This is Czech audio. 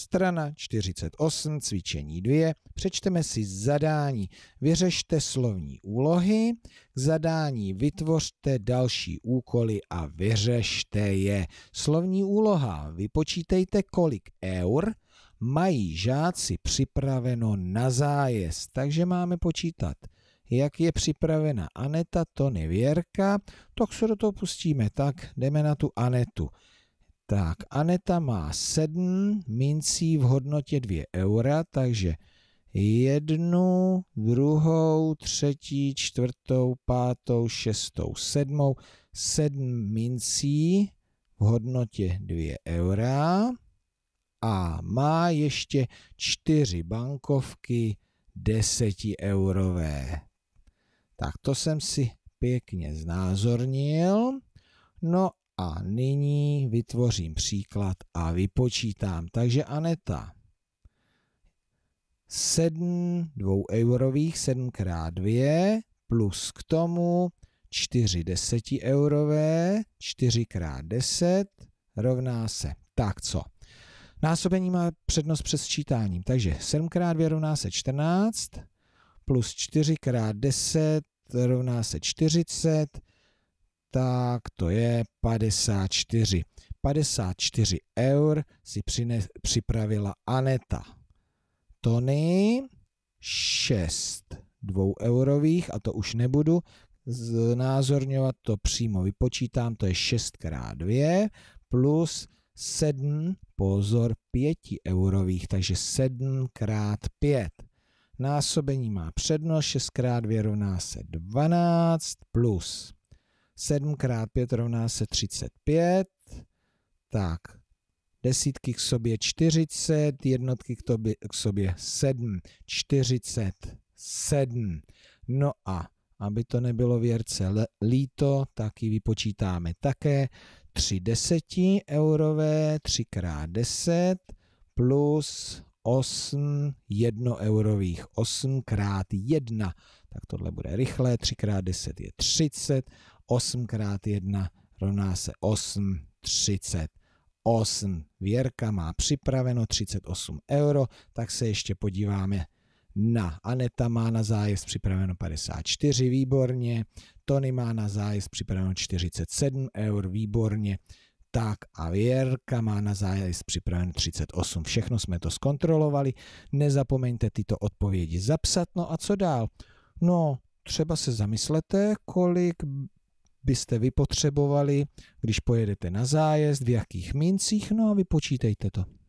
Strana 48, cvičení 2. Přečteme si zadání. Vyřešte slovní úlohy. K zadání vytvořte další úkoly a vyřešte je. Slovní úloha. Vypočítejte, kolik eur mají žáci připraveno na zájezd. Takže máme počítat jak je připravena Aneta, to nevěrka. tak se do toho pustíme. Tak jdeme na tu Anetu. Tak, Aneta má 7 mincí v hodnotě 2 eura, takže jednu, druhou, třetí, čtvrtou, pátou, šestou, sedmou, sedm mincí v hodnotě 2 eura a má ještě čtyři bankovky 10 eurové. Tak to jsem si pěkně znázornil. No a nyní vytvořím příklad a vypočítám. Takže Aneta, 7 dvoueurových, 7 x 2, plus k tomu 4 desetieurové, 4 x 10 rovná se. Tak co? Násobení má přednost před sčítáním, takže 7 x 2 rovná se 14, plus 4 x 10 rovná se 40, tak to je 54. 54 eur si přines, připravila Aneta. Tony 6 dvoueurových, a to už nebudu znázorňovat, to přímo vypočítám, to je 6 x 2 plus 7, pozor, 5 eurových, takže 7 x 5. Násobení má přednost, 6 x 2 rovná se 12 plus 7 x 5 rovná se 35. Tak, desítky k sobě 40, jednotky k, tobě, k sobě 7, 47. No a aby to nebylo věrce líto, tak ji vypočítáme také. 3 deseti eurové, 3 x 10 plus 8 jedno eurových, 8 x 1. Tak tohle bude rychlé, 3 x 10 je 30, 8 krát 1 rovná se 8, 30. 8. Věrka má připraveno 38 euro, tak se ještě podíváme na Aneta má na zájezd připraveno 54, výborně. Tony má na zájezd připraveno 47 eur, výborně. Tak a Věrka má na zájezd připraveno 38. Všechno jsme to zkontrolovali. Nezapomeňte tyto odpovědi zapsat. No a co dál? No, třeba se zamyslete, kolik byste vypotřebovali, když pojedete na zájezd, v jakých mincích, no a vypočítejte to.